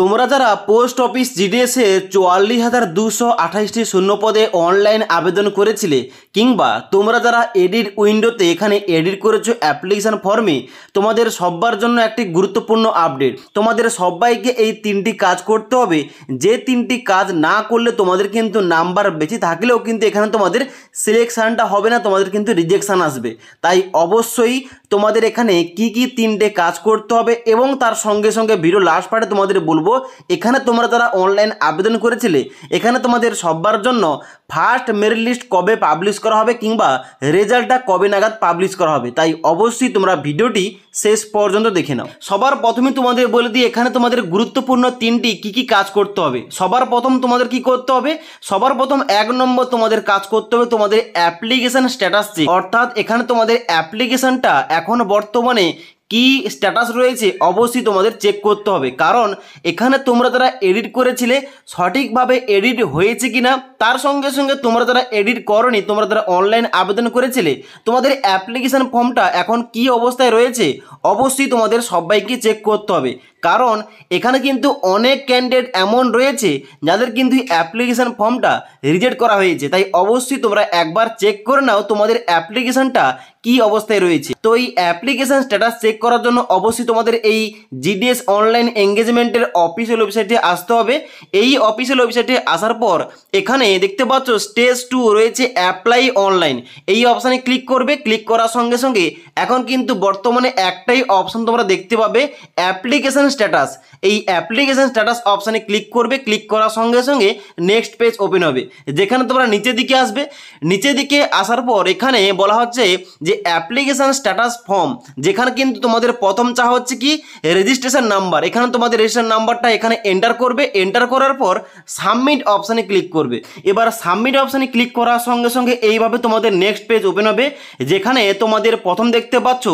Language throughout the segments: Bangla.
তোমরা যারা পোস্ট অফিস জিডিএসে চুয়াল্লিশ হাজার দুশো আঠাশটি শূন্যপদে অনলাইন আবেদন করেছিলে কিংবা তোমরা যারা এডিট উইন্ডোতে এখানে এডিট করেছো অ্যাপ্লিকেশান ফর্মে তোমাদের সব্বার জন্য একটি গুরুত্বপূর্ণ আপডেট তোমাদের সবাইকে এই তিনটি কাজ করতে হবে যে তিনটি কাজ না করলে তোমাদের কিন্তু নাম্বার বেশি থাকলেও কিন্তু এখানে তোমাদের সিলেকশানটা হবে না তোমাদের কিন্তু রিজেকশান আসবে তাই অবশ্যই তোমাদের এখানে কি কি তিনটে কাজ করতে হবে এবং তার সঙ্গে সঙ্গে ভিডিও লাস্ট পার্টে তোমাদের বলবো করব এখানে তোমরা যারা অনলাইন আবেদন করেছিলে এখানে তোমাদের সবার জন্য ফার্স্ট মেরিট লিস্ট কবে পাবলিশ করা হবে কিংবা রেজাল্টটা কবে নাগাদ পাবলিশ করা হবে তাই অবশ্যই তোমরা ভিডিওটি শেষ পর্যন্ত দেখে নাও সবার প্রথমে তোমাদের বলে দিই এখানে তোমাদের গুরুত্বপূর্ণ তিনটি কি কি কাজ করতে হবে সবার প্রথম তোমাদের কি করতে হবে সবার প্রথম এক নম্বর তোমাদের কাজ করতে হবে তোমাদের অ্যাপ্লিকেশন স্ট্যাটাস চেক অর্থাৎ এখানে তোমাদের অ্যাপ্লিকেশনটা এখন বর্তমানে কি স্ট্যাটাস রয়েছে অবশ্যই তোমাদের চেক করতে হবে কারণ এখানে তোমরা যারা এডিট করেছিলে সঠিকভাবে এডিট হয়েছে কি না তার সঙ্গে সঙ্গে তোমরা যারা এডিট করনি তোমরা যারা অনলাইন আবেদন করেছিলে তোমাদের অ্যাপ্লিকেশান ফর্মটা এখন কি অবস্থায় রয়েছে অবশ্যই তোমাদের সবাইকে চেক করতে হবে কারণ এখানে কিন্তু অনেক ক্যান্ডিডেট এমন রয়েছে যাদের কিন্তু অ্যাপ্লিকেশান ফর্মটা রিজেক্ট করা হয়েছে তাই অবশ্যই তোমরা একবার চেক করে নাও তোমাদের অ্যাপ্লিকেশানটা কি অবস্থায় রয়েছে তো এই অ্যাপ্লিকেশান স্ট্যাটাস চেক চেক করার জন্য অবশ্যই তোমাদের এই জিডিএস অনলাইন এঙ্গেজমেন্টের অফিসিয়াল ওয়েবসাইটে আসতে হবে এই অফিসিয়াল ওয়েবসাইটে আসার পর এখানে দেখতে পাচ্ছ স্টেজ টু রয়েছে অ্যাপ্লাই অনলাইন এই অপশানে ক্লিক করবে ক্লিক করার সঙ্গে সঙ্গে এখন কিন্তু বর্তমানে একটাই অপশান তোমরা দেখতে পাবে অ্যাপ্লিকেশান স্ট্যাটাস এই অ্যাপ্লিকেশান স্ট্যাটাস অপশানে ক্লিক করবে ক্লিক করার সঙ্গে সঙ্গে নেক্সট পেজ ওপেন হবে যেখানে তোমরা নিচের দিকে আসবে নিচের দিকে আসার পর এখানে বলা হচ্ছে যে অ্যাপ্লিকেশান স্ট্যাটাস ফর্ম যেখানে কিন্তু তোমাদের প্রথম চা হচ্ছে কি রেজিস্ট্রেশন নাম্বার এখানে তোমাদের রেজিস্ট্রেশন নাম্বারটা এখানে এন্টার করবে এন্টার করার পর সাবমিট অপশানে ক্লিক করবে এবার সাবমিট অপশানে ক্লিক করার সঙ্গে সঙ্গে এইভাবে তোমাদের নেক্সট পেজ ওপেন হবে যেখানে তোমাদের প্রথম দেখতে পাচ্ছ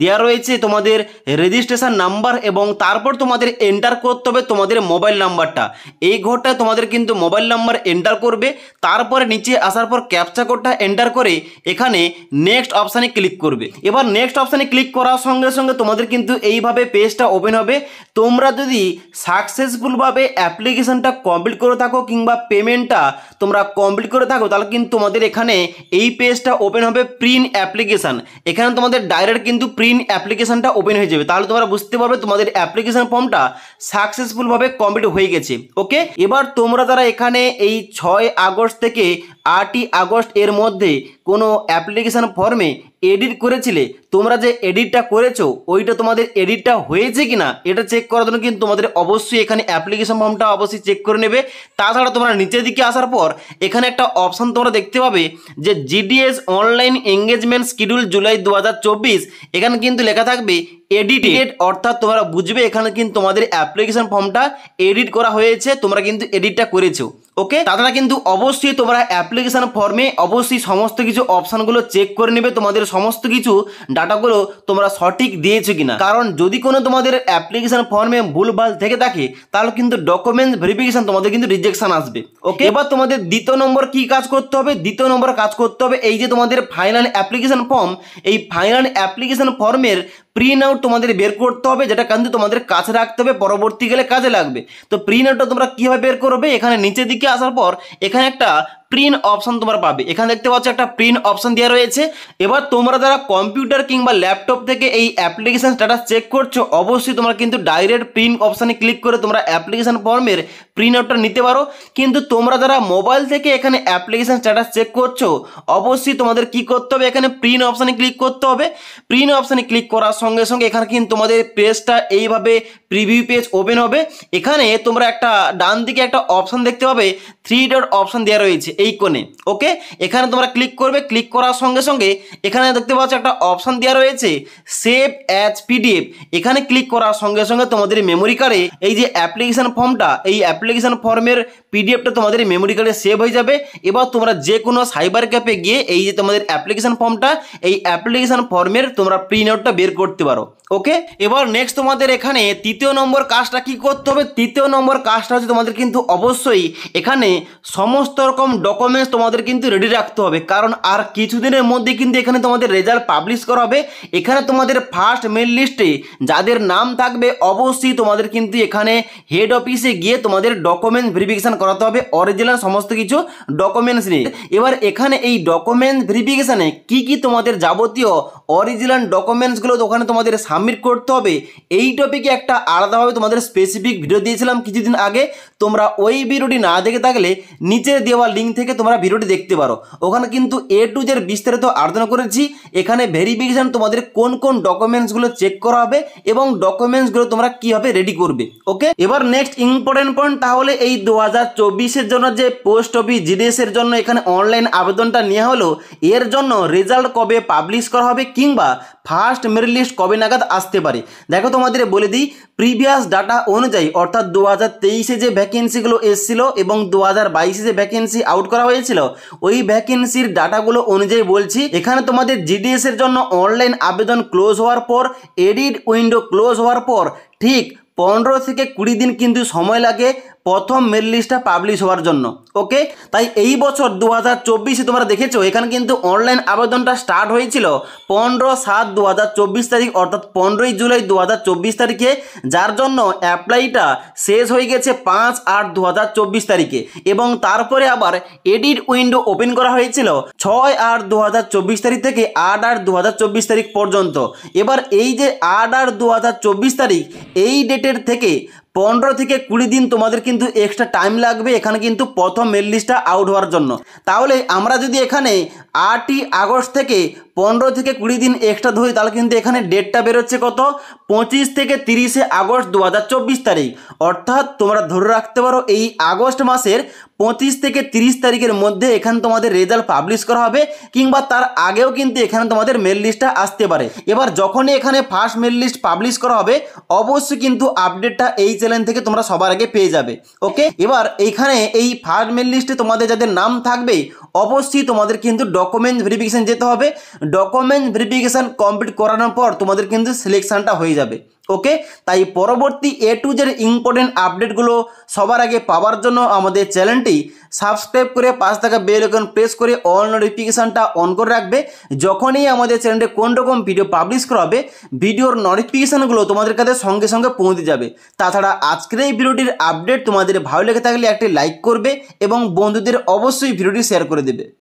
দেওয়া রয়েছে তোমাদের রেজিস্ট্রেশন নাম্বার এবং তারপর তোমাদের এন্টার করতে হবে তোমাদের মোবাইল নাম্বারটা এই ঘরটায় তোমাদের কিন্তু মোবাইল নাম্বার এন্টার করবে তারপরে নিচে আসার পর ক্যাপচা কোডটা এন্টার করে এখানে নেক্সট অপশানে ক্লিক করবে এবার নেক্সট অপশানে ক্লিক করার সঙ্গে সঙ্গে সঙ্গে তোমাদের কিন্তু এইভাবে পেজটা ওপেন হবে তোমরা যদি সাকসেসফুলভাবে অ্যাপ্লিকেশানটা কমপ্লিট করে থাকো কিংবা পেমেন্টটা তোমরা কমপ্লিট করে থাকো তাহলে কিন্তু তোমাদের এখানে এই পেজটা ওপেন হবে প্রিন্ট অ্যাপ্লিকেশান এখানে তোমাদের ডাইরেক্ট কিন্তু প্রিন্ট অ্যাপ্লিকেশানটা ওপেন হয়ে যাবে তাহলে তোমরা বুঝতে পারবে তোমাদের অ্যাপ্লিকেশান ফর্মটা সাকসেসফুলভাবে কমপ্লিট হয়ে গেছে ওকে এবার তোমরা যারা এখানে এই ছয় আগস্ট থেকে আটই আগস্ট এর মধ্যে কোনো অ্যাপ্লিকেশান ফর্মে এডিট করেছিলে তোমরা যে এডিটটা করেছো ওইটা তোমাদের এডিটটা হয়েছে কি না এটা চেক করার জন্য কিন্তু তোমাদের অবশ্যই এখানে অ্যাপ্লিকেশন ফর্মটা অবশ্যই চেক করে নেবে তাছাড়া তোমরা নিচের দিকে আসার পর এখানে একটা অপশান তোমরা দেখতে পাবে যে GDS online engagement schedule July দু এখানে কিন্তু লেখা থাকবে এডিটেড অর্থাৎ তোমরা বুঝবে এখানে কিন্তু তোমাদের অ্যাপ্লিকেশান ফর্মটা এডিট করা হয়েছে তোমরা কিন্তু এডিটটা করেছো ওকে তাছাড়া কিন্তু অবশ্যই তোমরা অ্যাপ্লিকেশান ফর্মে অবশ্যই সমস্ত কিছু অপশানগুলো চেক করে নেবে তোমাদের সমস্ত কিছু ডাটাগুলো তোমরা সঠিক দিয়েছো কিনা কারণ যদি কোনো তোমাদের অ্যাপ্লিকেশান ফর্মে ভুলভাল থেকে থাকে তাহলে কিন্তু ডকুমেন্টস ভেরিফিকেশান তোমাদের কিন্তু রিজেকশান আসবে ওকে এবার তোমাদের দ্বিতীয় নম্বর কি কাজ করতে হবে দ্বিতীয় নম্বর কাজ করতে হবে এই যে তোমাদের ফাইনাল অ্যাপ্লিকেশান ফর্ম এই ফাইনাল অ্যাপ্লিকেশান ফর্মের প্রিন্ট আউট তোমাদের বের করতে হবে যেটা কিন্তু তোমাদের কাছে রাখতে হবে পরবর্তীকালে কাজে লাগবে তো প্রিন্ট আউটটা তোমরা কীভাবে বের করবে এখানে নিচে দিকে দিকে আসার পর এখানে একটা প্রিন্ট অপশন তোমরা পাবে এখানে দেখতে পাচ্ছ একটা প্রিন্ট অপশন দেওয়া রয়েছে এবার তোমরা যারা কম্পিউটার কিংবা ল্যাপটপ থেকে এই অ্যাপ্লিকেশান স্ট্যাটাস চেক করছো অবশ্যই তোমরা কিন্তু ডাইরেক্ট প্রিন্ট অপশানে ক্লিক করে তোমরা অ্যাপ্লিকেশান ফর্মের প্রিন্ট আউটটা নিতে পারো কিন্তু তোমরা যারা মোবাইল থেকে এখানে অ্যাপ্লিকেশান স্ট্যাটাস চেক করছো অবশ্যই তোমাদের কি করতে হবে এখানে প্রিন্ট অপশানে ক্লিক করতে হবে প্রিন্ট অপশানে ক্লিক করার সঙ্গে সঙ্গে এখানে কিন্তু তোমাদের পেজটা এইভাবে প্রিভিউ পেজ ওপেন হবে এখানে তোমরা একটা ডান দিকে একটা অপশান দেখতে পাবে থ্রি ডট অপশান দেওয়া রয়েছে এই কোণে ওকে এখানে তোমরা ক্লিক করবে ক্লিক করার সঙ্গে সঙ্গে এখানে দেখতে পাচ্ছ একটা অপশান দেওয়া রয়েছে সেভ অ্যাজ পিডিএফ এখানে ক্লিক করার সঙ্গে সঙ্গে তোমাদের মেমোরি কার্ডে এই যে অ্যাপ্লিকেশান ফর্মটা এই অ্যাপ্লিকেশান ফর্মের পিডিএফটা তোমাদের মেমোরি কার্ডে সেভ হয়ে যাবে এবার তোমরা যে কোনো সাইবার ক্যাফে গিয়ে এই যে তোমাদের অ্যাপ্লিকেশান ফর্মটা এই অ্যাপ্লিকেশান ফর্মের তোমরা প্রিন্ট আউটটা বের করতে পারো ওকে এবার নেক্সট তোমাদের এখানে তৃতীয় নম্বর কাজটা কি করতে হবে তৃতীয় নম্বর কাজটা হচ্ছে তোমাদের কিন্তু অবশ্যই এখানে সমস্ত রকম ডকুমেন্টস তোমাদের কিন্তু রেডি রাখতে হবে কারণ আর কিছুদিনের মধ্যে কিন্তু এখানে তোমাদের রেজাল্ট পাবলিশ করা হবে এখানে তোমাদের ফার্স্ট মেল লিস্টে যাদের নাম থাকবে অবশ্যই তোমাদের কিন্তু এখানে হেড অফিসে গিয়ে তোমাদের ডকুমেন্টস ভেরিফিকেশান করাতে হবে অরিজিনাল সমস্ত কিছু ডকুমেন্টস নিয়ে এবার এখানে এই ডকুমেন্টস ভেরিফিকেশানে কি কি তোমাদের যাবতীয় অরিজিনাল ডকুমেন্টসগুলো ওখানে তোমাদের সাবমিট করতে হবে এই টপিকে একটা আলাদাভাবে তোমাদের স্পেসিফিক ভিডিও দিয়েছিলাম কিছুদিন আগে তোমরা ওই ভিডিওটি না দেখে থাকলে নিচের দেওয়া লিঙ্ক থেকে থেকে তোমরা ভিডিওটি দেখতে পারো ওখানে কিন্তু এ টু জের বিস্তারিত আলোচনা করেছি এখানে ভেরিফিকেশান তোমাদের কোন কোন ডকুমেন্টসগুলো চেক করা হবে এবং ডকুমেন্টসগুলো তোমরা কীভাবে রেডি করবে ওকে এবার নেক্সট ইম্পর্টেন্ট পয়েন্ট তাহলে এই দু হাজার জন্য যে পোস্ট অফিস জিডিএসের জন্য এখানে অনলাইন আবেদনটা নেওয়া হলো এর জন্য রেজাল্ট কবে পাবলিশ করা হবে কিংবা ফার্স্ট মেরিট লিস্ট কবে নাগাদ আসতে পারে দেখো তোমাদের বলে দিই প্রিভিয়াস ডাটা অনুযায়ী অর্থাৎ দু হাজার তেইশে যে ভ্যাকেন্সিগুলো এসেছিল এবং দু হাজার বাইশে যে ভ্যাকেন্সি আউট করা হয়েছিল ওই ভ্যাকেন্সির ডাটাগুলো অনুযায়ী বলছি এখানে তোমাদের জিডিএস এর জন্য অনলাইন আবেদন ক্লোজ হওয়ার পর এডিট উইন্ডো ক্লোজ হওয়ার পর ঠিক পনেরো থেকে কুড়ি দিন কিন্তু সময় লাগে প্রথম মেল লিস্টটা পাবলিশ হওয়ার জন্য ওকে তাই এই বছর দু হাজার চব্বিশে তোমরা দেখেছো এখানে কিন্তু অনলাইন আবেদনটা স্টার্ট হয়েছিল পনেরো সাত দু হাজার চব্বিশ তারিখ অর্থাৎ পনেরোই জুলাই দু হাজার চব্বিশ তারিখে যার জন্য অ্যাপ্লাইটা শেষ হয়ে গেছে পাঁচ আট দু হাজার চব্বিশ তারিখে এবং তারপরে আবার এডিট উইন্ডো ওপেন করা হয়েছিল ছয় আট দু হাজার চব্বিশ তারিখ থেকে আট আট দু হাজার চব্বিশ তারিখ পর্যন্ত এবার এই যে আট আট দু হাজার চব্বিশ তারিখ এই ডেটের থেকে পনেরো থেকে কুড়ি দিন তোমাদের কিন্তু এক্সট্রা টাইম লাগবে এখানে কিন্তু প্রথম মেল লিস্টটা আউট হওয়ার জন্য তাহলে আমরা যদি এখানে আটই আগস্ট থেকে পনেরো থেকে কুড়ি দিন এক্সট্রা ধরি তাহলে কিন্তু এখানে ডেটটা বেরোচ্ছে কত পঁচিশ থেকে তিরিশে আগস্ট দু তারিখ অর্থাৎ তোমরা ধরে রাখতে পারো এই আগস্ট মাসের পঁচিশ থেকে তিরিশ তারিখের মধ্যে এখানে তোমাদের রেজাল্ট পাবলিশ করা হবে কিংবা তার আগেও কিন্তু এখানে তোমাদের মেল লিস্টটা আসতে পারে এবার যখনই এখানে ফার্স্ট মেল লিস্ট পাবলিশ করা হবে অবশ্যই কিন্তু আপডেটটা এই চ্যানেল থেকে তোমরা সবার আগে পেয়ে যাবে ওকে এবার এইখানে এই ফার্স্ট মেল লিস্টে তোমাদের যাদের নাম থাকবে অবশ্যই তোমাদের কিন্তু ডকুমেন্ট ভেরিফিকেশান যেতে হবে ডকুমেন্ট ভেরিফিকেশান কমপ্লিট করানোর পর তোমাদের কিন্তু সিলেকশানটা হয়ে যাবে ওকে তাই পরবর্তী এ টু জেড ইম্পর্টেন্ট আপডেটগুলো সবার আগে পাওয়ার জন্য আমাদের চ্যানেলটি সাবস্ক্রাইব করে পাঁচ টাকা বেল আইকন প্রেস করে অল নোটিফিকেশানটা অন করে রাখবে যখনই আমাদের চ্যানেলে কোন রকম ভিডিও পাবলিশ করা হবে ভিডিওর নোটিফিকেশানগুলো তোমাদের কাছে সঙ্গে সঙ্গে পৌঁছে যাবে তাছাড়া আজকের এই ভিডিওটির আপডেট তোমাদের ভালো লেগে থাকলে একটি লাইক করবে এবং বন্ধুদের অবশ্যই ভিডিওটি শেয়ার করে দেবে